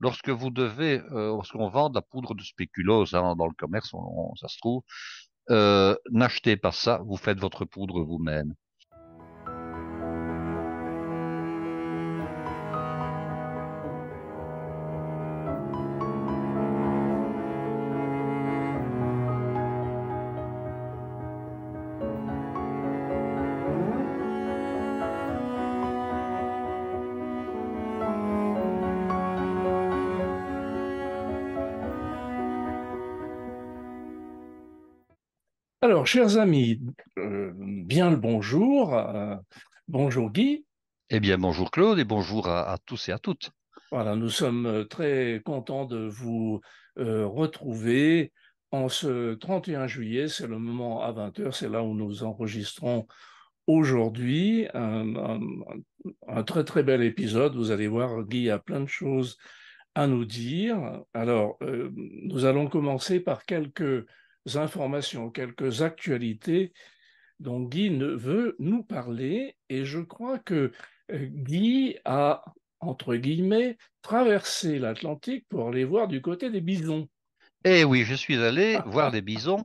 lorsque vous devez, euh, lorsqu'on vend de la poudre de spéculose dans le commerce, on, on, ça se trouve, euh, n'achetez pas ça, vous faites votre poudre vous-même. Alors, chers amis, euh, bien le bonjour. Euh, bonjour Guy. Eh bien, bonjour Claude et bonjour à, tous et à toutes. Voilà, nous sommes euh, très contents de vous retrouver en ce 31 juillet. C'est le moment à 20h, c'est là où nous enregistrons aujourd'hui un, très très bel épisode. Vous allez voir, Guy a plein de choses à nous dire. Alors, nous allons commencer par quelques informations, quelques actualités dont Guy ne veut nous parler. Et je crois que euh, Guy a, entre guillemets, traversé l'Atlantique pour aller voir du côté des bisons. Eh oui, je suis allé ah, voir ah. des bisons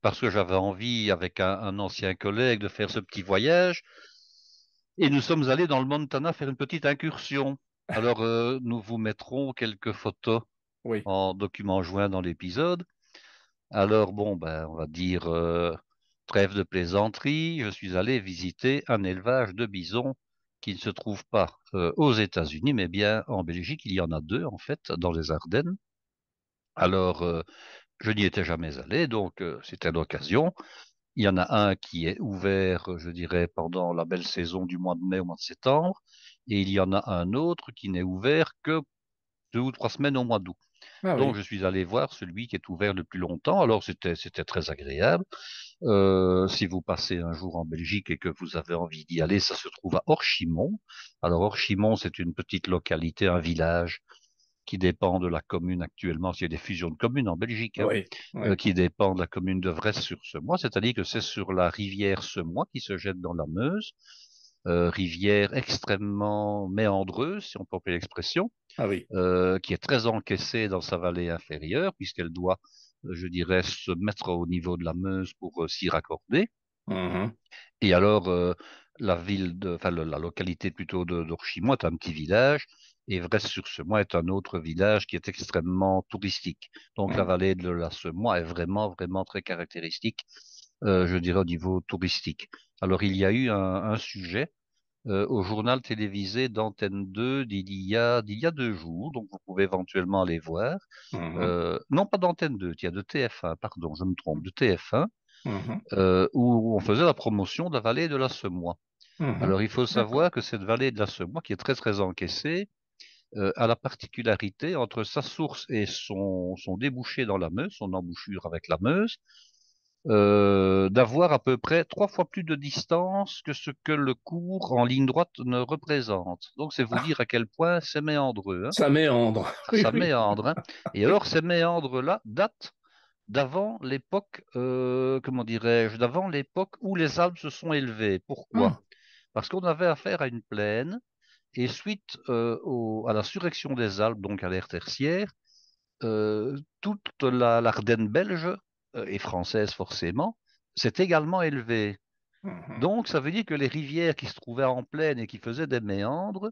parce que j'avais envie, avec un, ancien collègue, de faire ce petit voyage. Et nous sommes allés dans le Montana faire une petite incursion. Alors, euh, nous vous mettrons quelques photos en document joint dans l'épisode. Alors, bon, ben, on va dire euh, trêve de plaisanterie, je suis allé visiter un élevage de bisons qui ne se trouve pas euh, aux États-Unis, mais bien en Belgique. Il y en a deux, en fait, dans les Ardennes. Alors, euh, je n'y étais jamais allé, donc c'était l'occasion. Il y en a un qui est ouvert, je dirais, pendant la belle saison du mois de mai au mois de septembre, et il y en a un autre qui n'est ouvert que deux ou trois semaines au mois d'août. Ah Donc, je suis allé voir celui qui est ouvert le plus longtemps. Alors, c'était, très agréable. Euh, si vous passez un jour en Belgique et que vous avez envie d'y aller, ça se trouve à Orchimont. Alors, Orchimont, c'est une petite localité, un village qui dépend de la commune actuellement, il y a des fusions de communes en Belgique, hein, euh, qui dépend de la commune de Vresse sur Semois, c'est-à-dire que c'est sur la rivière Semois qui se jette dans la Meuse. Euh, rivière extrêmement méandreuse, si on peut appeler l'expression, ah euh, qui est très encaissée dans sa vallée inférieure, puisqu'elle doit, euh, je dirais, se mettre au niveau de la Meuse pour s'y raccorder. Mm-hmm. Et alors, la ville, de, enfin, la localité plutôt d'Orchimont est un petit village, et Vresse-sur-Semois est un autre village qui est extrêmement touristique. Donc, la mm. vallée de la Semois est vraiment, vraiment très caractéristique. je dirais, au niveau touristique. Alors, il y a eu un, un sujet euh, au journal télévisé d'Antenne 2 d'il y, a, y a deux jours, donc vous pouvez éventuellement aller voir. Mmh euh, non, pas d'Antenne 2, a de TF1, pardon, je me trompe, de TF1, mmh euh, où on faisait la promotion de la vallée de la Semois. Mmh Alors il faut savoir que cette vallée de la Semois, qui est très très encaissée, a la particularité entre sa source et son, son débouché dans la Meuse, son embouchure avec la Meuse, euh, d'avoir à peu près trois fois plus de distance que ce que le cours en ligne droite ne représente. Donc, c'est vous ah. dire à quel point c'est méandreux. Hein. Ça méandre. Ça méandre. Hein. Et alors, ces méandres-là datent d'avant l'époque, euh, comment dirais-je, d'avant l'époque où les Alpes se sont élevées. Pourquoi hmm. Parce qu'on avait affaire à une plaine, et suite euh, à la surrection des Alpes, donc à l'ère tertiaire, toute l'Ardenne belge euh, et française forcément, c'est également élevé. Mhm. Donc, ça veut dire que les rivières qui se trouvaient en plaine et qui faisaient des méandres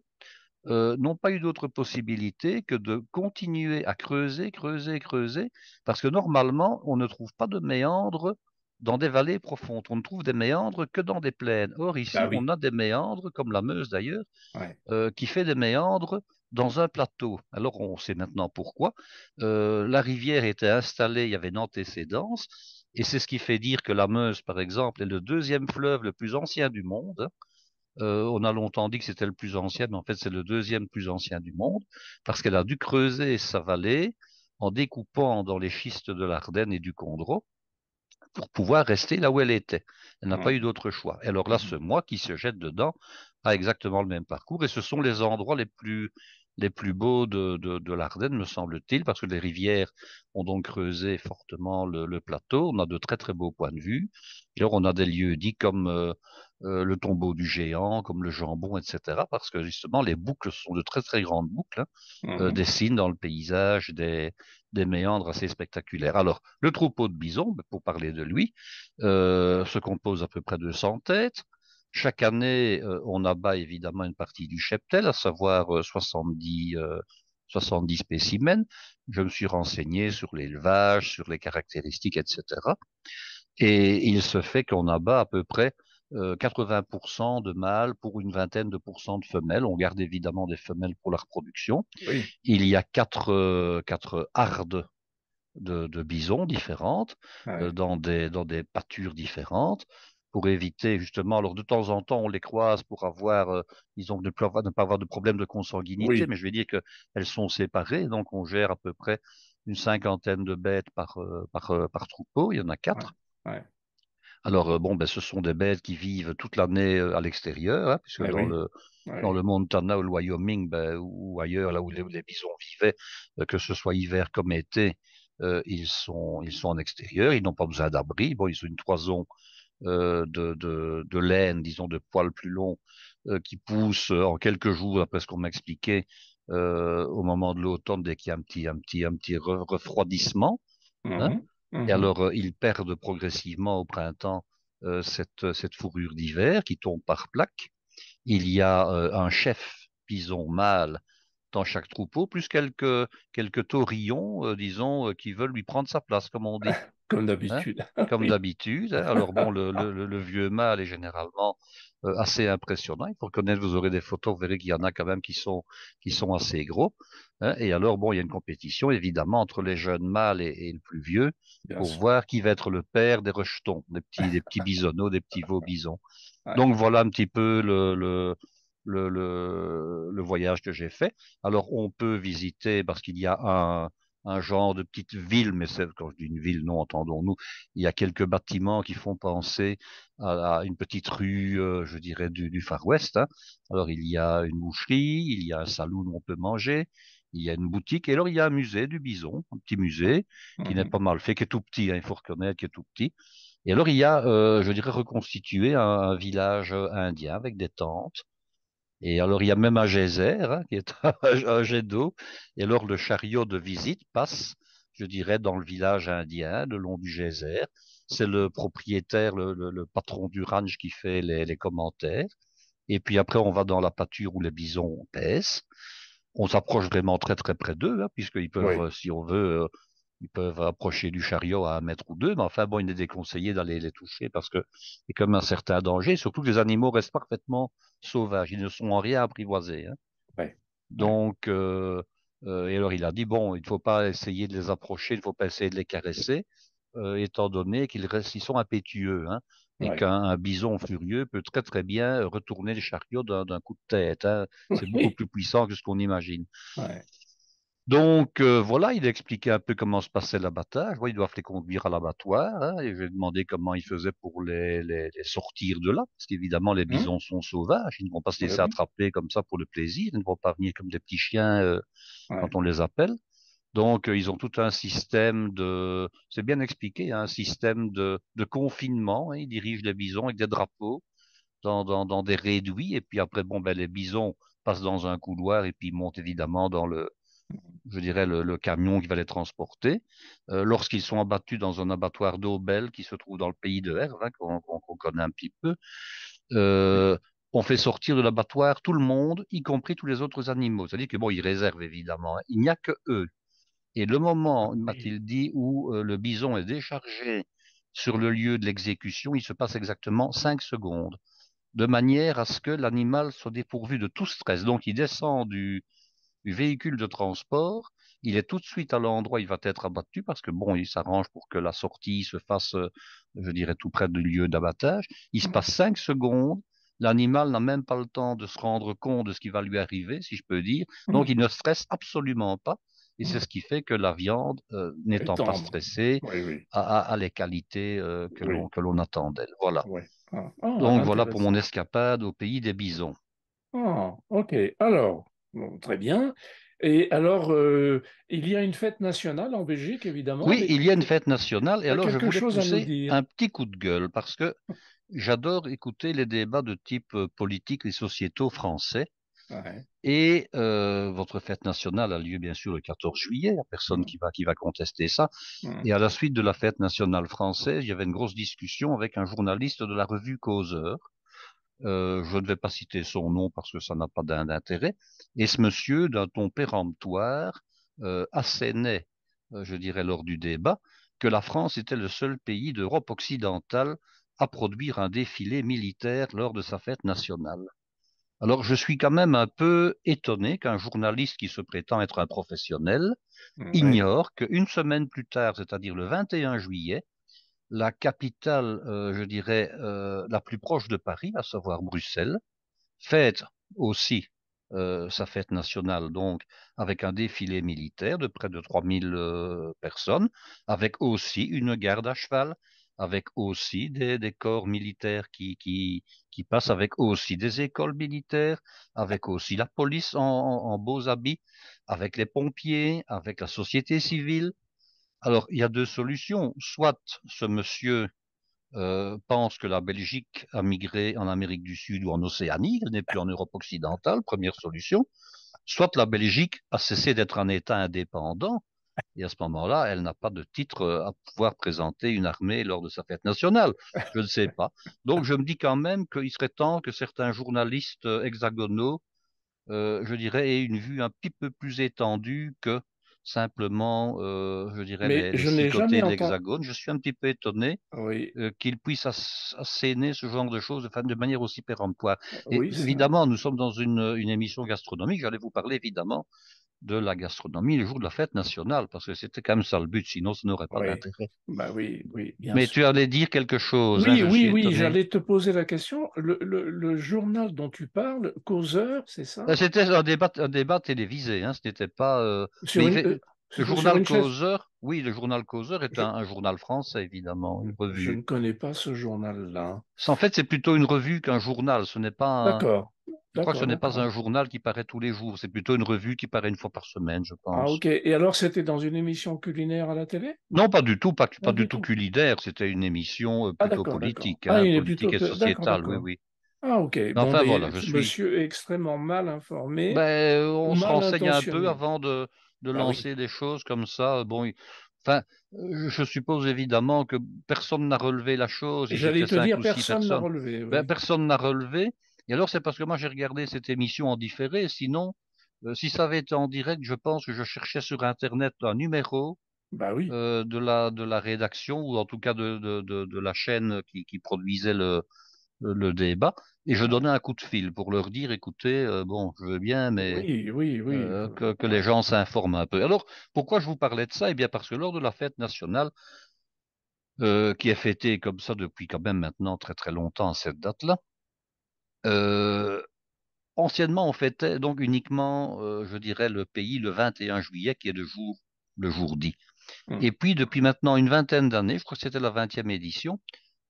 euh, n'ont pas eu d'autre possibilité que de continuer à creuser, creuser, creuser, parce que normalement, on ne trouve pas de méandres dans des vallées profondes. On ne trouve des méandres que dans des plaines. Or, ici, bah on a des méandres, comme la Meuse d'ailleurs, euh, qui fait des méandres dans un plateau. Alors on sait maintenant pourquoi. Euh, la rivière était installée, il y avait une antécédence, et c'est ce qui fait dire que la Meuse, par exemple, est le deuxième fleuve le plus ancien du monde. Euh, on a longtemps dit que c'était le plus ancien, mais en fait c'est le deuxième plus ancien du monde, parce qu'elle a dû creuser sa vallée en découpant dans les schistes de l'Ardenne et du Condro, pour pouvoir rester là où elle était. Elle n'a mm. pas eu d'autre choix. Et alors là, mm. ce moi qui se jette dedans a exactement le même parcours. Et ce sont les endroits les plus, les plus beaux de, de, l'Ardenne, me semble-t-il, parce que les rivières ont donc creusé fortement le, plateau. On a de très très beaux points de vue. Et alors on a des lieux dits comme euh, euh, le tombeau du géant, comme le jambon, etc. Parce que justement, les boucles sont de très très grandes boucles, hein, mm-hmm. euh, des dans le paysage des, des méandres assez spectaculaires. Alors, le troupeau de bison, ben, pour parler de lui, euh, se compose à peu près de 100 têtes. Chaque année, euh, on abat évidemment une partie du cheptel, à savoir 70, euh, 70 spécimens. Je me suis renseigné sur l'élevage, sur les caractéristiques, etc. Et il se fait qu'on abat à peu près 80% euh, de mâles pour une vingtaine de de femelles. On garde évidemment des femelles pour la reproduction. Il y a quatre, euh, quatre hardes de, bisons différentes euh, dans, des, dans des pâtures différentes pour éviter justement, alors de temps en temps on les croise pour avoir, disons, ne, ne pas avoir de problème de consanguinité, mais je vais dire qu'elles sont séparées, donc on gère à peu près une cinquantaine de bêtes par, par, troupeau, il y en a quatre. Alors, euh, bon, ben, ce sont des bêtes qui vivent toute l'année euh, à l'extérieur, hein, puisque eh dans, le, dans, le, Montana ou le Wyoming ben, ou ailleurs, là où les, bisons vivaient, euh, que ce soit hiver comme été, ils, sont, ils sont en extérieur, ils n'ont pas besoin d'abri. Bon, ils ont une toison de, laine, disons, de poils plus longs, qui pousse en quelques jours, après ce qu'on m'a expliqué, au moment de l'automne, dès qu'il y a un petit, un petit, un petit refroidissement. Hein. Mmh Et alors, euh, ils perdent progressivement au printemps euh, cette, euh, cette, fourrure d'hiver qui tombe par plaques. Il y a un chef pison mâle dans chaque troupeau, plus quelques, quelques taurillons, euh, disons, euh, qui veulent lui prendre sa place, comme on dit. Comme hein. d'habitude. comme d'habitude. Hein. Alors bon, le, vieux mâle est généralement euh, assez impressionnant. Il faut reconnaître, vous aurez des photos, vous verrez qu'il y en a quand même qui sont, qui sont assez gros. Hein. et alors, bon, il y a une compétition, évidemment, entre les jeunes mâles et, le plus vieux, pour voir qui va être le père des rejetons, des petits, des petits bisonneaux, des petits veaux bisons. Donc voilà un petit peu le le, voyage que j'ai fait. Alors, on peut visiter parce qu'il y a un, genre de petite ville, mais quand je dis une ville, non, entendons-nous, il y a quelques bâtiments qui font penser à, une petite rue, euh, je dirais, du, Far West. Hein. Alors, il y a une boucherie, il y a un salon où on peut manger, il y a une boutique, et alors il y a un musée du bison, un petit musée, qui n'est mmh pas mal fait, qui est tout petit, hein, il faut reconnaître, qui est tout petit. Et alors, il y a, euh, je dirais, reconstitué un village euh, indien avec des tentes et alors, il y a même un geyser, hein, qui est un, jet d'eau. Et alors, le chariot de visite passe, je dirais, dans le village indien, le long du geyser. C'est le propriétaire, le, patron du ranch qui fait les, commentaires. Et puis après, on va dans la pâture où les bisons paissent. On s'approche vraiment très très près d'eux, hein, puisqu'ils peuvent, euh, si on veut, euh, ils peuvent approcher du chariot à un mètre ou deux, mais enfin bon, il est déconseillé d'aller les toucher parce que c'est comme un certain danger, surtout que les animaux restent parfaitement sauvages, ils ne sont en rien apprivoisés. Hein. Donc, euh, euh, et alors il a dit, bon, il ne faut pas essayer de les approcher, il ne faut pas essayer de les caresser, euh, étant donné qu'ils sont impétueux, hein, et qu'un bison furieux peut très très bien retourner le chariot d'un coup de tête. Hein. C'est beaucoup plus puissant que ce qu'on imagine. Ouais. Donc euh, voilà, il a expliqué un peu comment se passait l'abattage. ils doivent les conduire à l'abattoir. Hein, et j'ai demandé comment ils faisaient pour les, sortir de là, parce qu'évidemment les hein? bisons sont sauvages. Ils ne vont pas se bah laisser attraper comme ça pour le plaisir. Ils ne vont pas venir comme des petits chiens euh, quand on les appelle. Donc euh, ils ont tout un système de, c'est bien expliqué, hein, un système de, confinement. ils dirigent les bisons avec des drapeaux dans, des réduits. Et puis après, bon, ben, les bisons passent dans un couloir et puis montent évidemment dans le je dirais, le, camion qui va les transporter, euh, lorsqu'ils sont abattus dans un abattoir d'Aubel qui se trouve dans le pays de Herve, hein, qu'on connaît un petit peu, euh, on fait sortir de l'abattoir tout le monde, y compris tous les autres animaux. C'est-à-dire que bon, ils réservent évidemment, hein. il n'y a que eux. Et le moment, ma il dit, où euh, le bison est déchargé sur le lieu de l'exécution, il se passe exactement 5 secondes, de manière à ce que l'animal soit dépourvu de tout stress. Donc il descend du, véhicule de transport, il est tout de suite à l'endroit, il va être abattu parce que bon, il s'arrange pour que la sortie se fasse, euh, je dirais, tout près du lieu d'abattage. Il se passe cinq secondes. L'animal n'a même pas le temps de se rendre compte de ce qui va lui arriver, si je peux dire. Mmh. Donc, il ne stresse absolument pas. Et c'est mmh. ce qui fait que la viande, euh, n'étant pas stressée, A, les qualités euh, que l'on attend d'elle. Voilà. Ah. Ah, Donc voilà pour mon escapade au pays des bisons. Ah, ok. Alors, très bien. Et alors, euh, il y a une fête nationale en Belgique, évidemment. Oui, il y a une fête nationale. Et alors, je voulais chose pousser un petit coup de gueule parce que j'adore écouter les débats de type euh, politique et sociétaux français. Et euh, votre fête nationale a lieu bien sûr le 14 juillet. Il a personne mm. qui va qui va contester ça. Mm. Et à la suite de la fête nationale française, il y avait une grosse discussion avec un journaliste de la revue Causeur euh, je ne vais pas citer son nom parce que ça n'a pas d'intérêt. Et ce monsieur, d'un ton péremptoire, euh, assénait, euh, je dirais lors du débat, que la France était le seul pays d'Europe occidentale à produire un défilé militaire lors de sa fête nationale. Alors je suis quand même un peu étonné qu'un journaliste qui se prétend être un professionnel mmh, ignore qu'une semaine plus tard, c'est-à-dire le 21 juillet, la capitale, euh, je dirais, euh, la plus proche de Paris, à savoir Bruxelles, fête aussi euh, sa fête nationale, donc avec un défilé militaire de près de 3000 personnes, avec aussi une garde à cheval, avec aussi des, corps militaires qui, passent, avec aussi des écoles militaires, avec aussi la police en beaux habits, avec les pompiers, avec la société civile. Alors, il y a deux solutions. Soit ce monsieur euh, pense que la Belgique a migré en Amérique du Sud ou en Océanie, elle n'est plus en Europe occidentale, première solution. Soit la Belgique a cessé d'être un État indépendant, et à ce moment-là, elle n'a pas de titre euh, à pouvoir présenter une armée lors de sa fête nationale. Je ne sais pas. Donc je me dis quand même qu'il serait temps que certains journalistes euh, hexagonaux, je dirais, aient une vue un petit peu plus étendue que simplement, euh, je dirais, Mais les, côtés de l'hexagone. Je suis un petit peu étonné oui. Euh, qu'il puisse asséner ce genre de choses de manière aussi péremptoire. évidemment, nous sommes dans une, une émission gastronomique. J'allais vous parler évidemment de la gastronomie le jour de la fête nationale, parce que c'était quand même ça le but, sinon ça n'aurait pas d'intérêt. Bah oui, oui, Mais tu allais dire quelque chose. Oui, hein, oui, oui, j'allais te poser la question. Le, journal dont tu parles, Causeur, c'est ça euh, C'était un débat, un débat télévisé, hein, ce n'était pas... Euh, euh, le journal Causeur, oui, le journal Causeur est un, journal français, évidemment, Je ne connais pas ce journal-là. En fait, c'est plutôt une revue qu'un journal, ce n'est pas un... D'accord je crois que ce n'est pas un journal qui paraît tous les jours, c'est plutôt une revue qui paraît une fois par semaine, je ah, pense. Ah ok, et alors c'était dans une émission culinaire à la télé Non, pas du tout, pas, pas du, tout, culinaire, c'était une émission plutôt politique, politique et sociétale, oui, oui. Ah ok, bon, enfin, voilà, je suis... monsieur est extrêmement mal informé. Ben, euh, on se renseigne un peu avant de, de ah, lancer des choses comme ça. Bon, Enfin, euh, je suppose évidemment que personne n'a relevé la chose. J'allais te dire, ben, personne n'a relevé. personne n'a relevé. Et alors, c'est parce que moi, j'ai regardé cette émission en différé. Sinon, euh, si ça avait été en direct, je pense que je cherchais sur Internet un numéro bah oui. Euh, de, la, de la rédaction, ou en tout cas de, de, de, la chaîne qui, qui produisait le, le débat et je donnais un coup de fil pour leur dire écoutez euh, bon je veux bien mais oui, oui, que, les gens s'informent un peu alors pourquoi je vous parlais de ça eh bien parce que lors de la fête nationale qui est fêtée comme ça depuis quand même maintenant très très longtemps à cette date là euh, anciennement, on fêtait donc uniquement, euh, je dirais, le pays le 21 juillet, qui est le jour, le jour dit. Mmh. Et puis, depuis maintenant une vingtaine d'années, je crois que c'était la 20e édition,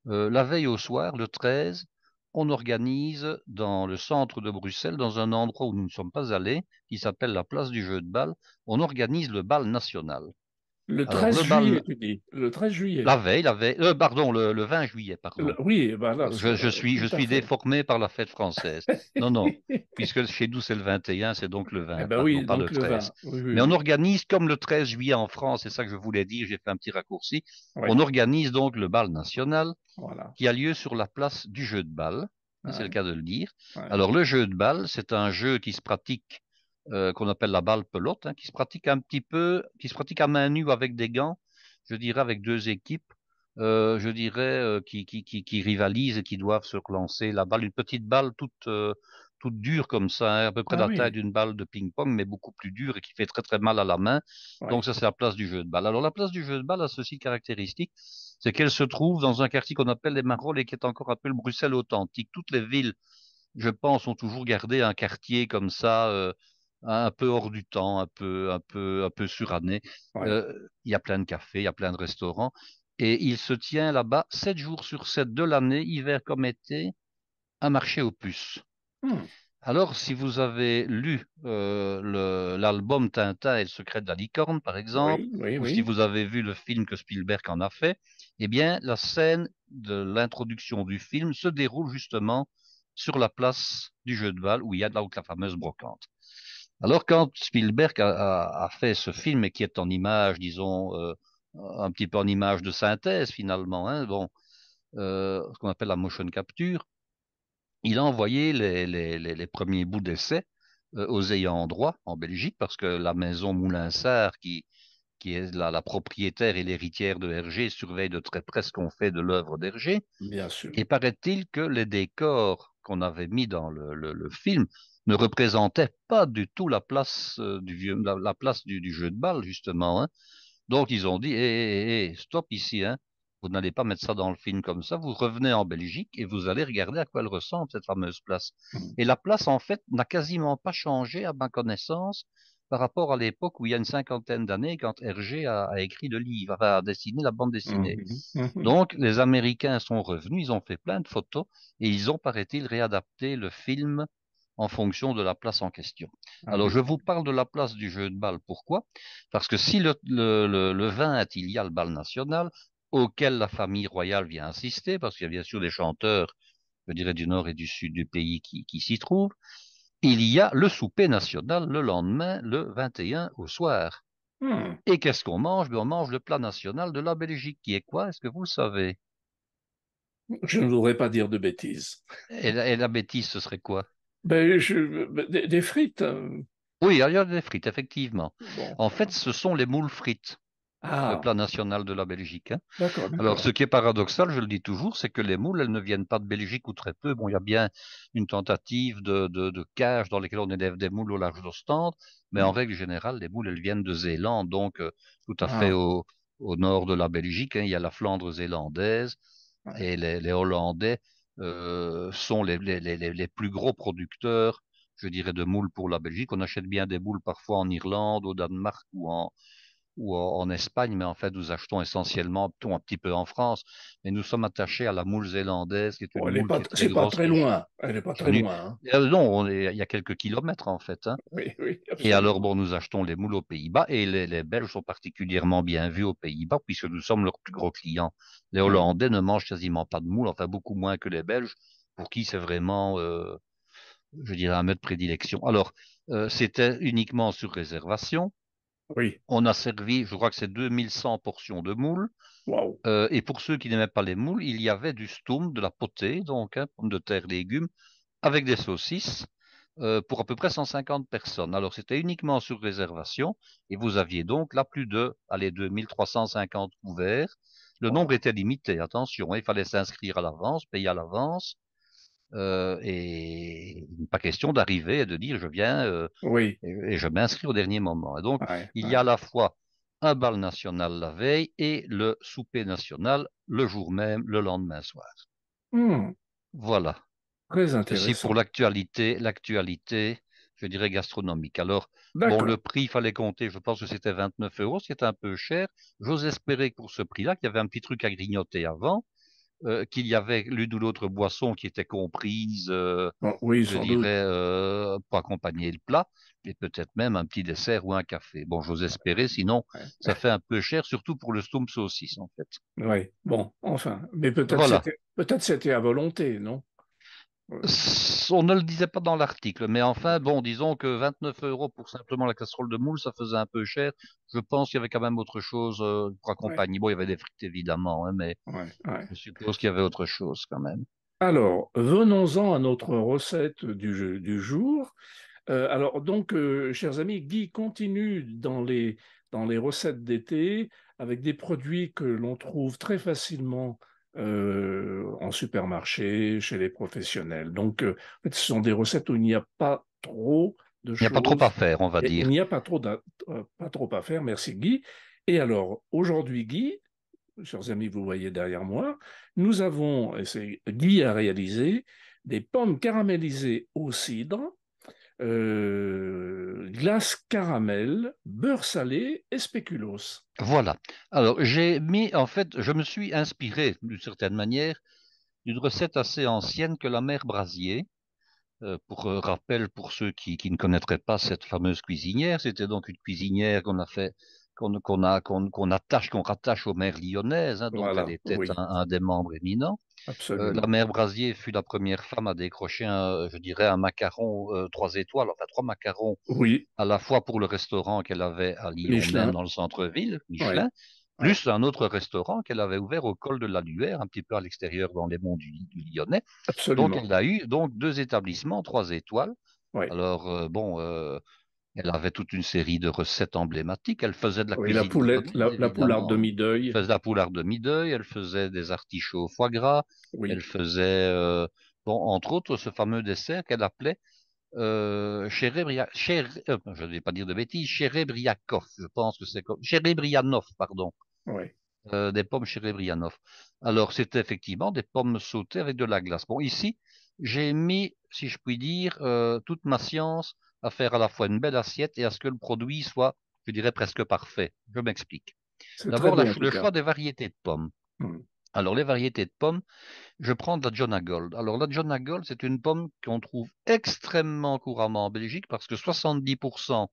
euh, la veille au soir, le 13, on organise dans le centre de Bruxelles, dans un endroit où nous ne sommes pas allés, qui s'appelle la place du jeu de balle, on organise le bal national. Le 13 juillet, tu dis. Le 13 juillet. La veille, la veille. Euh, pardon, le, 20 juillet, pardon. oui, ben là, je, suis, je suis euh, déformé par la fête française. non, non, puisque chez nous, c'est le 21, c'est donc le 20, eh ben pas le 13. Mais on organise, comme le 13 juillet en France, c'est ça que je voulais dire, j'ai fait un petit raccourci, on organise donc le bal national qui a lieu sur la place du jeu de balle, c'est le cas de le dire. Alors, le jeu de balle, c'est un jeu qui se pratique euh, qu'on appelle la balle pelote, hein, qui se pratique un petit peu, qui se pratique à main nue avec des gants, je dirais avec deux équipes, euh, je dirais euh, qui, qui, qui, qui, rivalisent et qui doivent se relancer la balle, une petite balle toute toute dure comme ça, hein, à peu près ah la taille d'une balle de ping-pong, mais beaucoup plus dure et qui fait très très mal à la main. Donc ça c'est la place du jeu de balle. Alors la place du jeu de balle a ceci caractéristique, c'est qu'elle se trouve dans un quartier qu'on appelle les Marolles et qui est encore appelé le Bruxelles authentique. Toutes les villes, je pense, ont toujours gardé un quartier comme ça un peu hors du temps, un peu, un peu, un peu suranné. Euh, il y a plein de cafés, il y a plein de restaurants. Et il se tient là-bas 7 jours sur 7 de l'année, hiver comme été, un marché aux puces. Hmm. Alors, si vous avez lu euh, l'album Tintin et le secret de la licorne, par exemple, ou si vous avez vu le film que Spielberg en a fait, eh bien, la scène de l'introduction du film se déroule justement sur la place du jeu de balle où il y a là la fameuse brocante. Alors quand Spielberg a, fait ce film qui est en image, disons, euh, un petit peu en image de synthèse finalement, hein, bon, euh, ce qu'on appelle la motion capture, il a envoyé les, premiers bouts d'essai euh, aux ayants droit en Belgique parce que la maison Moulinsart, qui, qui est la, propriétaire et l'héritière de Hergé, surveille de très près ce qu'on fait de l'œuvre d'Hergé. Et paraît-il que les décors qu'on avait mis dans le film ne représentait pas du tout la place, euh, du, vieux, la, place du, jeu de balle, justement. Hein. Donc, ils ont dit, hé, eh, hey, eh, eh, stop ici, hein. vous n'allez pas mettre ça dans le film comme ça, vous revenez en Belgique et vous allez regarder à quoi elle ressemble, cette fameuse place. Mmh. Et la place, en fait, n'a quasiment pas changé, à ma connaissance, par rapport à l'époque où il y a une cinquantaine d'années, quand Hergé a, écrit le livre, a dessiné la bande dessinée. Mmh, mmh, Donc, les Américains sont revenus, ils ont fait plein de photos et ils ont, paraît-il, réadapté le film en fonction de la place en question. Ah Alors, je vous parle de la place du jeu de balle. Pourquoi Parce que si le, le, le, 20, il y a le bal national, auquel la famille royale vient assister, parce qu'il y a bien sûr des chanteurs, je dirais, du nord et du sud du pays qui, s'y trouvent, il y a le souper national le lendemain, le 21 au soir. Hmm. Et qu'est-ce qu'on mange ben, On mange le plat national de la Belgique, qui est quoi Est-ce que vous le savez Je ne voudrais pas dire de bêtises. et la bêtise, ce serait quoi ben, ben, des, frites. Hein. Oui, il y a des frites, effectivement. En fait, ce sont les moules frites. Ah. Le plat national de la Belgique. Hein. d'accord Alors, ce qui est paradoxal, je le dis toujours, c'est que les moules, elles ne viennent pas de Belgique ou très peu. Bon, il y a bien une tentative de, de, cage dans lesquelles on élève des moules au large d'Ostende, mais en règle générale, les moules, elles viennent de Zélande, donc euh, tout à ah. fait au, nord de la Belgique. Hein. Il y a la Flandre zélandaise et les, les Hollandais euh, sont les, les, les, les, plus gros producteurs, je dirais, de moules pour la Belgique. On achète bien des moules parfois en Irlande, au Danemark ou en, ou en Espagne, mais en fait, nous achetons essentiellement tout un petit peu en France. Mais nous sommes attachés à la moule zélandaise, c'est pas, très, loin. Elle n'est pas très loin. Hein. Euh, non, il y a quelques kilomètres en fait. Hein. et alors, bon, nous achetons les moules aux Pays-Bas et les, Belges sont particulièrement bien vus aux Pays-Bas puisque nous sommes leurs plus gros clients. Les Hollandais ne mangent quasiment pas de moules, enfin beaucoup moins que les Belges, pour qui c'est vraiment, euh, je dirais, un mode de prédilection. Alors, euh, c'était uniquement sur réservation. On a servi, je crois que c'est 2100 portions de moules. Euh, et pour ceux qui n'aimaient pas les moules, il y avait du stoum, de la potée, donc hein, pommes de terre, légumes, avec des saucisses. Euh, pour à peu près 150 personnes. Alors c'était uniquement sur réservation et vous aviez donc là plus de allez 2350 couverts. Le nombre était limité, attention, hein, il fallait s'inscrire à l'avance, payer à l'avance. Euh, et pas question d'arriver et de dire je viens euh, oui. et, je m'inscris au dernier moment. Et donc, il y a à la fois un bal national la veille et le souper national le jour même, le lendemain soir. Hmm. Voilà. Très intéressant. pour l'actualité, l'actualité, je dirais gastronomique. Alors, bon, le prix, il fallait compter, je pense que c'était 29 euros, c'était un peu cher. J'ose espérer pour ce prix-là, qu'il y avait un petit truc à grignoter avant. Euh, qu'il y avait l'une ou l'autre boisson qui était comprise, euh, oh, je dirais, euh, pour accompagner le plat, et peut-être même un petit dessert ou un café. Bon, j'ose espérer, sinon ça fait un peu cher, surtout pour le stomp saucisse, en fait. Oui, bon, enfin, mais peut-être c'était à volonté, non on ne le disait pas dans l'article, mais enfin, bon, disons que 29 euros pour simplement la casserole de moule, ça faisait un peu cher. Je pense qu'il y avait quand même autre chose euh, pour accompagner. Bon, il y avait des frites évidemment, hein, mais je suppose qu'il y avait autre chose quand même. Alors, venons-en à notre recette du, du jour. Euh, alors, donc, euh, chers amis, Guy continue dans les, dans les recettes d'été avec des produits que l'on trouve très facilement euh, en supermarché, chez les professionnels. Donc, euh, fait, ce sont des recettes où il n'y a pas trop de choses. Il n'y a pas trop à faire, on va dire. Il n'y a pas trop, euh, pas trop à faire, merci Guy. Et alors, aujourd'hui, Guy, chers amis, vous voyez derrière moi, nous avons, et c'est Guy a réalisé, des pommes caramélisées au cidre euh, glace caramel, beurre salé et spéculoos. Voilà. Alors, j'ai mis, en fait, je me suis inspiré d'une certaine manière d'une recette assez ancienne que la mère Brasier. Euh, pour euh, rappel, pour ceux qui, ne connaîtraient pas cette fameuse cuisinière, c'était donc une cuisinière qu'on a fait qu'on attache, qu'on rattache aux mères lyonnaises, hein, donc elle était un, des membres éminents. Euh, la mère Brasier fut la première femme à décrocher, un, je dirais, un macaron euh, trois étoiles, enfin trois macarons, oui. à la fois pour le restaurant qu'elle avait à Lyon, dans le centre-ville, Michelin, plus un autre restaurant qu'elle avait ouvert au col de la Luère, un petit peu à l'extérieur dans les monts du, Lyonnais. Donc elle a eu donc deux établissements, trois étoiles. Alors, euh, bon, elle avait toute une série de recettes emblématiques. Elle faisait de la cuisine. La, poulette, la, poularde demi-deuil. Elle faisait la demi-deuil. Elle faisait des artichauts au foie gras. Elle faisait, euh, bon, entre autres, ce fameux dessert qu'elle appelait euh, euh je ne vais pas dire de bêtises, je pense que c'est comme. pardon. Euh, des pommes Chérébrianov. Alors, c'était effectivement des pommes sautées avec de la glace. Bon, ici, j'ai mis, si je puis dire, toute ma science à faire à la fois une belle assiette et à ce que le produit soit, je dirais, presque parfait. Je m'explique. D'abord, le choix des variétés de pommes. Hmm. Alors, les variétés de pommes, je prends la Jonagold. Alors, la Jonagold, c'est une pomme qu'on trouve extrêmement couramment en Belgique parce que 70%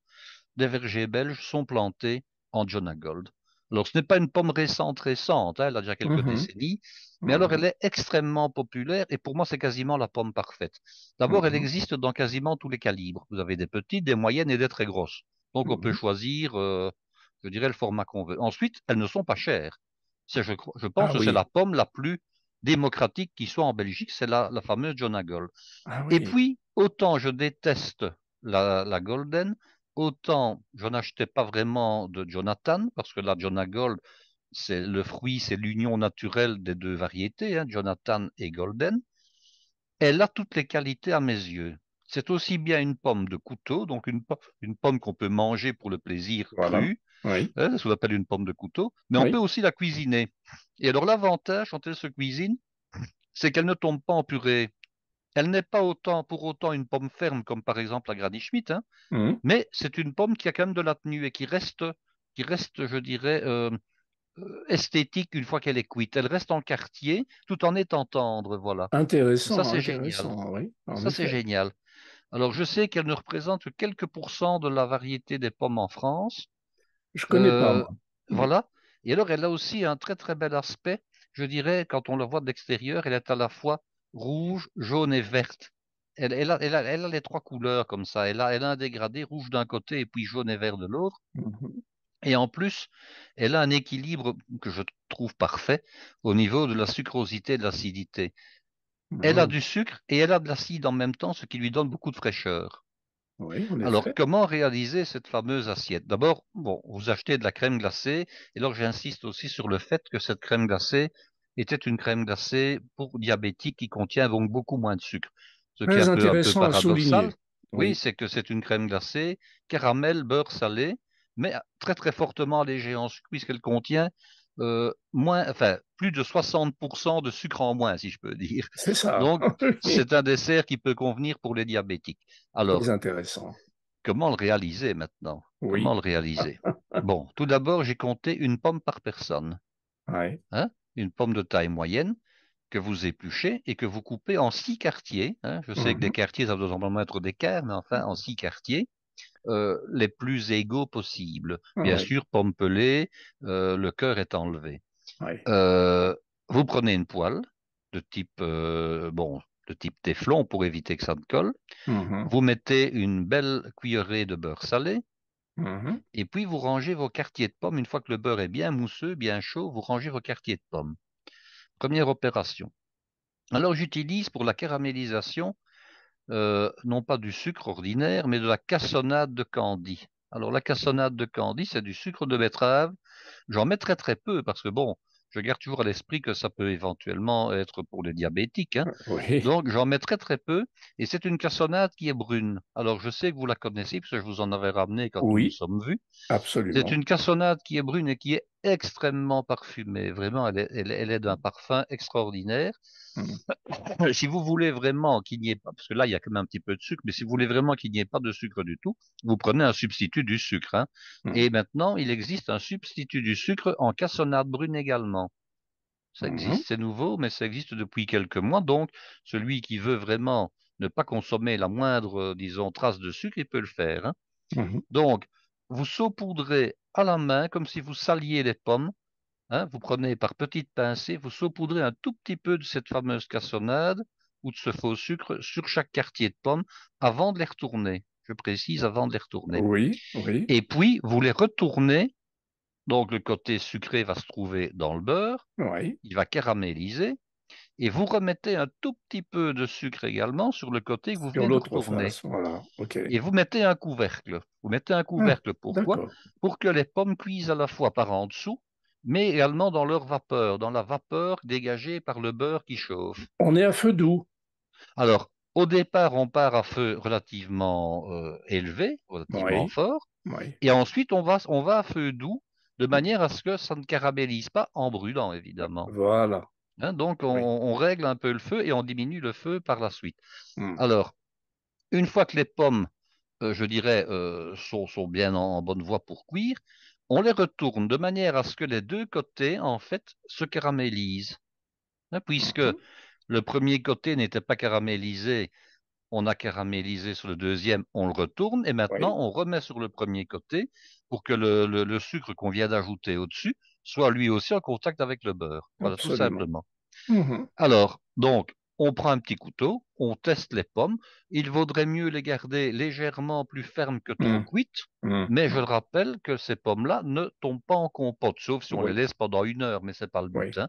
des vergers belges sont plantés en Jonagold. Alors, ce n'est pas une pomme récente, récente, hein, elle a déjà quelques mmh décennies, mais mmh alors elle est extrêmement populaire et pour moi, c'est quasiment la pomme parfaite. D'abord, elle mmh existe dans quasiment tous les calibres. Vous avez des petites, des moyennes et des très grosses. Donc, on peut choisir, euh, je dirais, le format qu'on veut. Ensuite, elles ne sont pas chères. Je, ah pense que c'est la pomme la plus démocratique qui soit en Belgique, c'est la, fameuse John ah, Et puis, autant je déteste la Golden, autant je n'achetais pas vraiment de Jonathan, parce que la Jonathan Gold, c'est le fruit, c'est l'union naturelle des deux variétés, hein, Jonathan et Golden, elle a toutes les qualités à mes yeux. C'est aussi bien une pomme de couteau, donc une, pomme qu'on peut manger pour le plaisir cru, oui. Hein, une pomme de couteau, mais on peut aussi la cuisiner. Et alors l'avantage quand elle se cuisine, c'est qu'elle ne tombe pas en purée. Elle n'est pas autant, pour autant une pomme ferme comme par exemple la Granny Schmidt, hein, mmh. mais c'est une pomme qui a quand même de la tenue et qui reste, qui reste je dirais, euh, euh, esthétique une fois qu'elle est cuite. Elle reste en quartier tout en étant tendre, voilà. Intéressant. Ça c'est génial. Ah Ça c'est génial. Alors je sais qu'elle ne représente que quelques pourcents de la variété des pommes en France. Je connais pas. Euh, mmh. Voilà. Et alors elle a aussi un très très bel aspect. Je dirais quand on la voit de l'extérieur, elle est à la fois rouge, jaune et verte. Elle, a, les trois couleurs comme ça. Elle a, un dégradé rouge d'un côté et puis jaune et vert de l'autre. Mhm. Et en plus, elle a un équilibre que je trouve parfait au niveau de la sucrosité et de l'acidité. Elle a mhm. du sucre et elle a de l'acide en même temps, ce qui lui donne beaucoup de fraîcheur. alors, comment réaliser cette fameuse assiette D'abord, bon, vous achetez de la crème glacée, et alors j'insiste aussi sur le fait que cette crème glacée, était une crème glacée pour diabétiques qui contient donc beaucoup moins de sucre. Ce intéressant qui est un peu, Oui, c'est que c'est une crème glacée, caramel, beurre salé, mais très très fortement allégée en sucre puisqu'elle contient euh, moins, enfin, plus de 60% de sucre en moins, si je peux dire. C'est ça. Donc, c'est un dessert qui peut convenir pour les diabétiques. Alors, intéressant. comment le réaliser maintenant oui. Comment le réaliser Bon, tout d'abord, j'ai compté une pomme par personne. Ouais. Hein une pomme de taille moyenne que vous épluchez et que vous coupez en six quartiers. Hein. Je sais que des mhm. quartiers, ça doit normalement être des quarts, mais enfin, en six quartiers. Euh, les plus égaux possibles. Bien sûr, pomme pelée, euh, le cœur est enlevé. Euh, vous prenez une poêle de type bon, de type téflon pour éviter que ça ne colle. Mhm. Vous mettez une belle cuillerée de beurre salé. Mmh Et puis, vous rangez vos quartiers de pommes. Une fois que le beurre est bien mousseux, bien chaud, vous rangez vos quartiers de pommes. Première opération. Alors, j'utilise pour la caramélisation, euh, non pas du sucre ordinaire, mais de la cassonade de candy. Alors, la cassonade de candy, c'est du sucre de betterave. J'en mets très, très peu parce que, bon, je garde toujours à l'esprit que ça peut éventuellement être pour les diabétiques. Hein. Euh, Donc, j'en mets très très peu. Et c'est une cassonade qui est brune. Alors, je sais que vous la connaissez, parce que je vous en avais ramené quand nous nous sommes vus. Absolument. C'est une cassonade qui est brune et qui est extrêmement parfumée. Vraiment, elle est, d'un mmh. parfum extraordinaire. Mmh. si vous voulez vraiment qu'il n'y ait pas, parce que là, il y a quand même un petit peu de sucre, mais si vous voulez vraiment qu'il n'y ait pas de sucre du tout, vous prenez un substitut du sucre. Hein. Mmh. Et maintenant, il existe un substitut du sucre en cassonade brune également. Ça existe, c'est nouveau, mais ça existe depuis quelques mois. Donc, celui qui veut vraiment ne pas consommer la moindre, disons, trace de sucre, il peut le faire. Hein. Donc, vous saupoudrez à la main, comme si vous saliez les pommes. Hein. vous prenez par petites pincées, vous saupoudrez un tout petit peu de cette fameuse cassonade ou de ce faux sucre sur chaque quartier de pommes avant de les retourner. Je précise, avant de les retourner. Oui, oui. Et puis, vous les retournez. Donc, le côté sucré va se trouver dans le beurre. Oui. Il va caraméliser et vous remettez un tout petit peu de sucre également sur le côté que vous venez de tourner. Et vous mettez un couvercle. Vous mettez un ah, couvercle pourquoi Pour que les pommes cuisent à la fois par en dessous, mais également dans leur vapeur, dans la vapeur dégagée par le beurre qui chauffe. On est à feu doux. Alors, au départ, on part à feu relativement euh, élevé, relativement fort, et ensuite on va, on va à feu doux de manière à ce que ça ne caramélise pas en brûlant, évidemment. Voilà. Hein, donc, on, règle un peu le feu et on diminue le feu par la suite. Mmh. Alors, une fois que les pommes, euh, je dirais, euh, sont, bien en, bonne voie pour cuire, on les retourne de manière à ce que les deux côtés, en fait, se caramélisent. Hein, puisque le premier côté n'était pas caramélisé, on a caramélisé sur le deuxième, on le retourne, et maintenant, on remet sur le premier côté pour que le sucre qu'on vient d'ajouter au-dessus soit lui aussi en contact avec le beurre. Voilà, tout simplement. Mm-hmm. Alors, donc, on prend un petit couteau, on teste les pommes. Il vaudrait mieux les garder légèrement plus fermes que trop mm-hmm. cuites, mm-hmm. mais je le rappelle que ces pommes-là ne tombent pas en compote, sauf si on les laisse pendant une heure, mais ce n'est pas le but. Hein.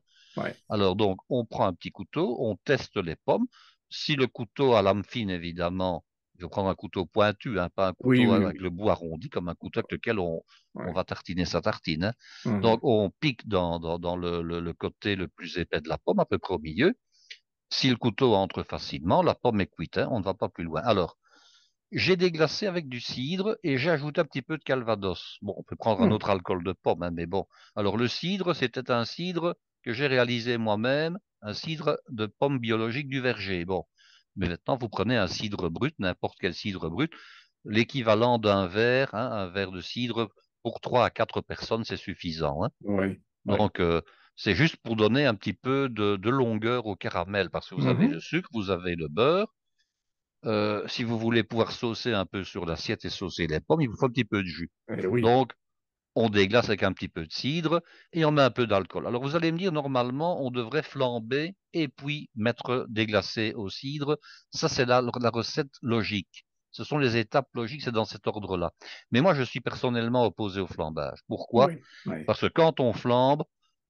Alors donc, on prend un petit couteau, on teste les pommes. Si le couteau à lame fine, évidemment, je prends un couteau pointu, hein, pas un couteau avec le bout arrondi, comme un couteau avec lequel on, va tartiner sa tartine. Hein. Mmh Donc, on pique dans, le, côté le plus épais de la pomme, à peu près au milieu. Si le couteau entre facilement, la pomme est cuite, hein, on ne va pas plus loin. Alors, j'ai déglacé avec du cidre et j'ai ajouté un petit peu de calvados. Bon, on peut prendre un mmh. autre alcool de pomme, mais bon. Alors, le cidre, c'était un cidre que j'ai réalisé moi-même, un cidre de pomme biologique du verger. Bon, mais maintenant, vous prenez un cidre brut, n'importe quel cidre brut, l'équivalent d'un verre, hein, un verre de cidre pour 3 à 4 personnes, c'est suffisant. Hein. Donc, euh, c'est juste pour donner un petit peu de, longueur au caramel, parce que vous avez mhm. le sucre, vous avez le beurre. Euh, si vous voulez pouvoir saucer un peu sur l'assiette et saucer les pommes, il vous faut un petit peu de jus. Eh Donc, on déglace avec un petit peu de cidre et on met un peu d'alcool. Alors vous allez me dire, normalement, on devrait flamber et puis mettre déglacer au cidre. Ça, c'est la, la recette logique. Ce sont les étapes logiques, c'est dans cet ordre-là. Mais moi, je suis personnellement opposé au flambage. Pourquoi Parce que quand on flambe,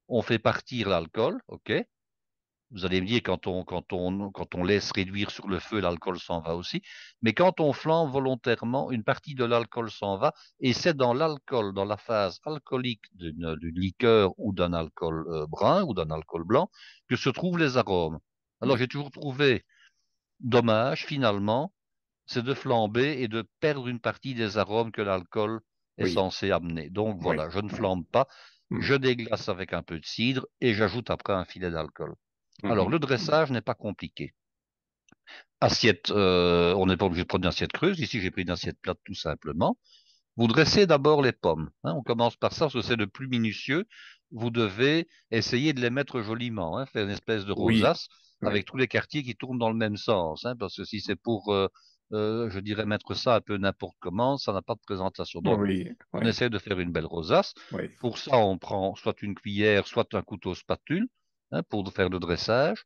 on fait partir l'alcool, ok vous allez me dire, quand on, laisse réduire sur le feu, l'alcool s'en va aussi. Mais quand on flambe volontairement, une partie de l'alcool s'en va, et c'est dans l'alcool, dans la phase alcoolique d'une liqueur ou d'un alcool euh, brun ou d'un alcool blanc, que se trouvent les arômes. Alors j'ai toujours trouvé dommage, finalement, c'est de flamber et de perdre une partie des arômes que l'alcool est censé amener. Donc voilà, je ne flambe pas, mmh. je déglace avec un peu de cidre et j'ajoute après un filet d'alcool. Alors, mmh le dressage n'est pas compliqué. Assiette, euh, on n'est pas obligé de prendre une assiette creuse. Ici, j'ai pris une assiette plate tout simplement. Vous dressez d'abord les pommes. Hein. On commence par ça parce que c'est le plus minutieux. Vous devez essayer de les mettre joliment, hein. faire une espèce de rosace avec tous les quartiers qui tournent dans le même sens. Hein. parce que si c'est pour euh, euh, je dirais mettre ça un peu n'importe comment, ça n'a pas de présentation. Donc, on essaie de faire une belle rosace. Pour ça, on prend soit une cuillère, soit un couteau spatule. Hein, pour faire le dressage.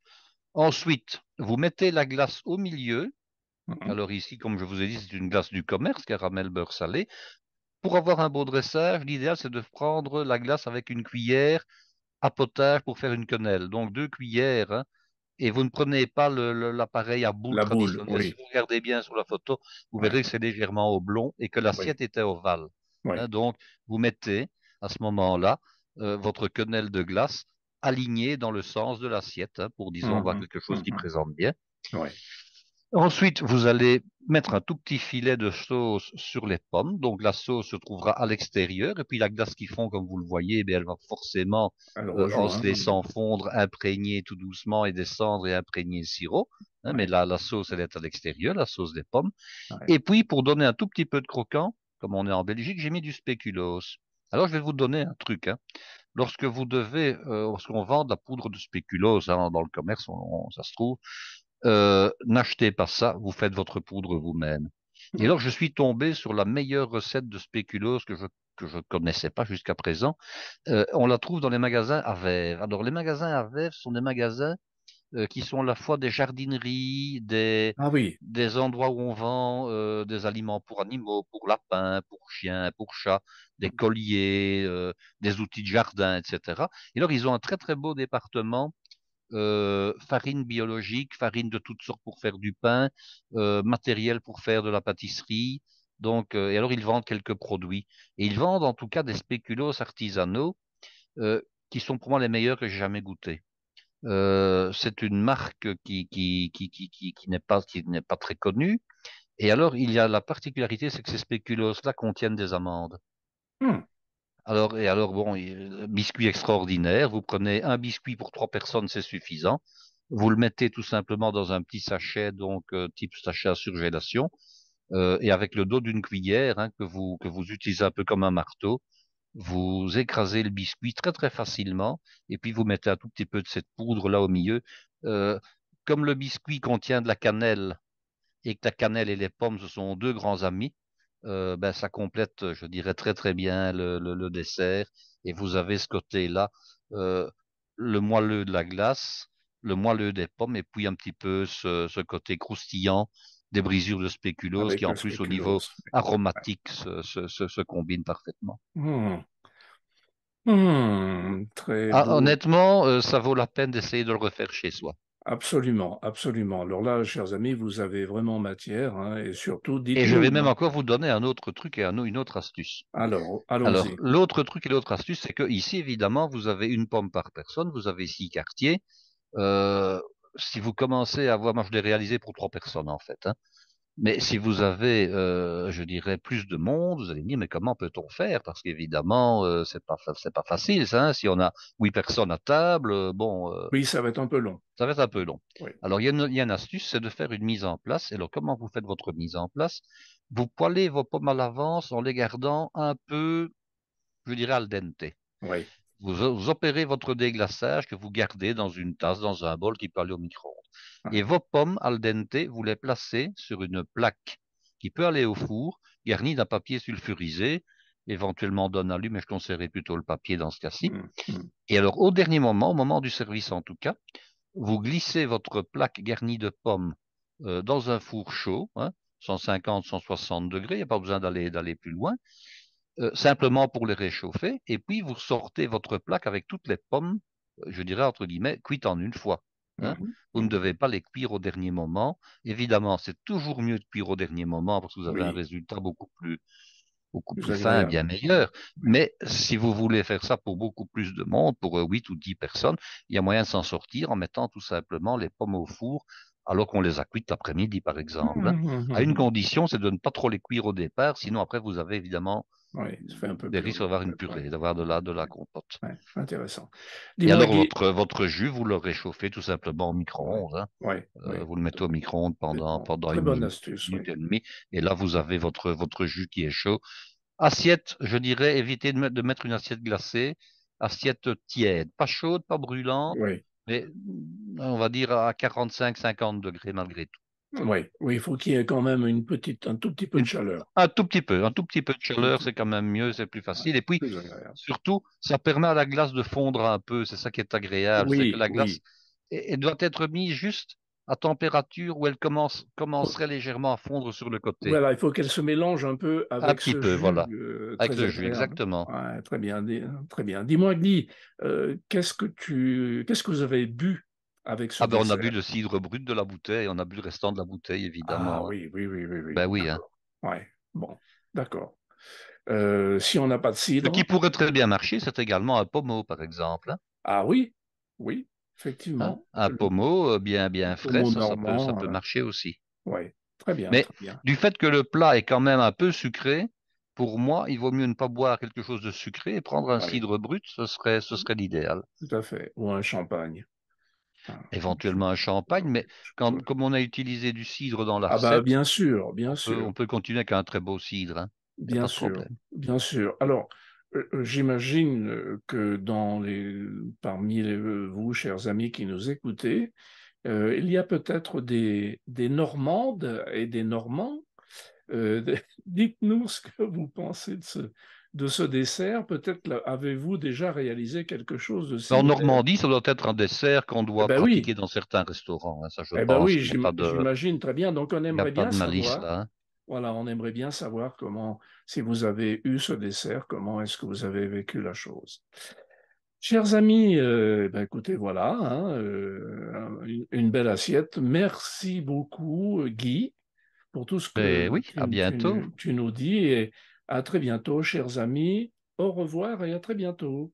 Ensuite, vous mettez la glace au milieu. Mhm. Alors ici, comme je vous ai dit, c'est une glace du commerce, caramel beurre salé. Pour avoir un beau dressage, l'idéal, c'est de prendre la glace avec une cuillère à potage pour faire une quenelle. Donc deux cuillères. Hein, et vous ne prenez pas l'appareil à boule. Si vous regardez bien sur la photo, vous verrez que c'est légèrement oblong et que l'assiette était ovale. Hein. donc, vous mettez à ce moment-là euh, votre quenelle de glace aligné dans le sens de l'assiette, hein, pour disons voir avoir mhm. quelque chose qui mhm. présente bien. Ensuite, vous allez mettre un tout petit filet de sauce sur les pommes. Donc la sauce se trouvera à l'extérieur et puis la glace qui fond, comme vous le voyez, eh elle va forcément en se laissant fondre, imprégner tout doucement et descendre et imprégner le sirop. Hein. Mais là, la sauce, elle est à l'extérieur, la sauce des pommes. Et puis pour donner un tout petit peu de croquant, comme on est en Belgique, j'ai mis du spéculoos. Alors je vais vous donner un truc. Hein lorsque vous devez, euh, lorsqu'on vend la poudre de spéculoos hein, dans le commerce, on, ça se trouve, euh, n'achetez pas ça, vous faites votre poudre vous-même. Et mmh. alors, je suis tombé sur la meilleure recette de spéculoos que je ne connaissais pas jusqu'à présent. Euh, on la trouve dans les magasins à verre. Alors, les magasins à verre sont des magasins euh, qui sont à la fois des jardineries, des, ah des endroits où on vend euh, des aliments pour animaux, pour lapins, pour chiens, pour chats, des colliers, euh, des outils de jardin, etc. Et alors, ils ont un très très beau département. farine biologique, farine de toutes sortes pour faire du pain, matériel pour faire de la pâtisserie. Donc, et alors ils vendent quelques produits. Et ils vendent en tout cas des spéculoos artisanaux qui sont pour moi les meilleurs que j'ai jamais goûtés. Euh, c'est une marque qui, qui, qui, qui, qui n'est pas, pas, très connue. Et alors, il y a la particularité, c'est que ces spéculoos-là contiennent des amandes. Hmm. Alors, et alors, bon, biscuit extraordinaire, vous prenez un biscuit pour trois personnes, c'est suffisant. Vous le mettez tout simplement dans un petit sachet, donc euh, type sachet à surgélation, euh, et avec le dos d'une cuillère hein, que, vous, que vous utilisez un peu comme un marteau, vous écrasez le biscuit très très facilement et puis vous mettez un tout petit peu de cette poudre là au milieu. Euh, comme le biscuit contient de la cannelle et que la cannelle et les pommes, ce sont deux grands amis, euh, ben, ça complète, je dirais, très très bien le, dessert et vous avez ce côté-là, euh, le moelleux de la glace, le moelleux des pommes et puis un petit peu ce côté croustillant des brisures de spéculoos qui, en plus, au niveau aromatique, se, se, combinent parfaitement. Hmm. Hmm. très ah, honnêtement, euh, ça vaut la peine d'essayer de le refaire chez soi. Absolument, absolument. Alors là, chers amis, vous avez vraiment matière hein, et surtout dites Et je vais même encore vous donner un autre truc et une autre astuce. Alors, Alors, l'autre truc et l'autre astuce, c'est que ici, évidemment, vous avez une pomme par personne, vous avez six quartiers. Euh, si vous commencez à voir, moi je l'ai réalisé pour trois personnes en fait, hein. mais si vous avez, euh, je dirais, plus de monde, vous allez me dire, mais comment peut-on faire Parce qu'évidemment, ce euh, c'est pas, pas facile, hein. si on a huit personnes à table, euh, bon. oui, ça va être un peu long. Ça va être un peu long. Alors, il y, a une, a une astuce, c'est de faire une mise en place. Et alors, comment vous faites votre mise en place Vous poilez vos pommes à l'avance en les gardant un peu, je dirais, al dente. Oui vous, opérez votre déglaçage que vous gardez dans une tasse, dans un bol qui peut aller au micro-ondes. Ah. Et vos pommes al dente, vous les placez sur une plaque qui peut aller au four, garnie d'un papier sulfurisé, éventuellement d'un alu, mais je conseillerais plutôt le papier dans ce cas-ci. Hum, hum. Et alors, au dernier moment, au moment du service en tout cas, vous glissez votre plaque garnie de pommes euh, dans un four chaud, 150, hein, 160 degrés, il n'y a pas besoin d'aller plus loin. Euh, simplement pour les réchauffer, et puis vous sortez votre plaque avec toutes les pommes, euh, je dirais entre guillemets, cuites en une fois. Hein. Mmh vous ne devez pas les cuire au dernier moment. Évidemment, c'est toujours mieux de cuire au dernier moment parce que vous avez un résultat beaucoup plus, beaucoup plus fin, bien meilleur. Mais si vous voulez faire ça pour beaucoup plus de monde, pour 8 euh, ou 10 personnes, il y a moyen de s'en sortir en mettant tout simplement les pommes au four alors qu'on les a cuites l'après-midi, par exemple. Hein. Mmh mmh à une condition, c'est de ne pas trop les cuire au départ, sinon après, vous avez évidemment oui, ça fait un peu. Des risques d'avoir une purée, d'avoir de la, compote. intéressant. Et alors, votre, jus, vous le réchauffez tout simplement au micro-ondes. Hein. oui. Euh, vous le mettez au micro-ondes pendant, pendant une minute, et demie. Et là, vous avez votre, jus qui est chaud. Assiette, je dirais, évitez de, mettre une assiette glacée. Assiette tiède, pas chaude, pas brûlante, mais on va dire à 45-50 degrés malgré tout. Oui, oui, il faut qu'il y ait quand même une petite, un tout petit peu de chaleur. Un tout petit peu, un tout petit peu de chaleur, c'est quand même mieux, c'est plus facile. Et puis, surtout, ça permet à la glace de fondre un peu, c'est ça qui est agréable. Oui, que la glace, oui. elle doit être mise juste à température où elle commence, commencerait légèrement à fondre sur le côté. Voilà, il faut qu'elle se mélange un peu avec un petit peu, voilà, euh, avec le jus, exactement. très bien, très bien. Dis-moi, Guy, euh, qu'est-ce que tu, qu'est-ce que vous avez bu ah ben on a bu le cidre brut de la bouteille, on a bu le restant de la bouteille, ah évidemment. Ah, oui, oui, oui, oui, oui. Ben oui. Hein. Ouais. Bon, d'accord. Euh, si on n'a pas de cidre. Ce qui pourrait très bien marcher, c'est également un pommeau, par exemple. Hein. Ah oui, oui, effectivement. Hein, un pommeau euh, bien, bien frais, ça, peut, euh, marcher aussi. Oui, très bien. Mais du fait que le plat est quand même un peu sucré, pour moi, il vaut mieux ne pas boire quelque chose de sucré et prendre un cidre brut, ce serait, ce mmh. serait l'idéal. Tout à fait, ou un champagne. Ah, éventuellement un champagne, mais comme on a utilisé du cidre dans la ah bah, recette, bien sûr, bien sûr. On peut, continuer avec un très beau cidre. Hein. Bien sûr, bien sûr. Alors, euh, euh, j'imagine euh, que dans les, parmi vous, chers amis qui nous écoutez, il y a peut-être des, des Normandes et des Normands. Dites-nous ce que vous pensez de ce, de ce dessert, peut-être avez-vous déjà réalisé quelque chose de similaire En Normandie, ça doit être un dessert qu'on doit eh ben pratiquer dans certains restaurants. Hein, ça, je eh ben oui, j'imagine très bien. Donc, on aimerait bien savoir. Hein. Voilà, on aimerait bien savoir comment, si vous avez eu ce dessert, comment est-ce que vous avez vécu la chose. Chers amis, euh, eh ben, écoutez, voilà, hein, euh, une, belle assiette. Merci beaucoup, Guy, pour tout ce que oui, à bientôt. Tu, nous dis. À très bientôt, chers amis. Au revoir et à très bientôt.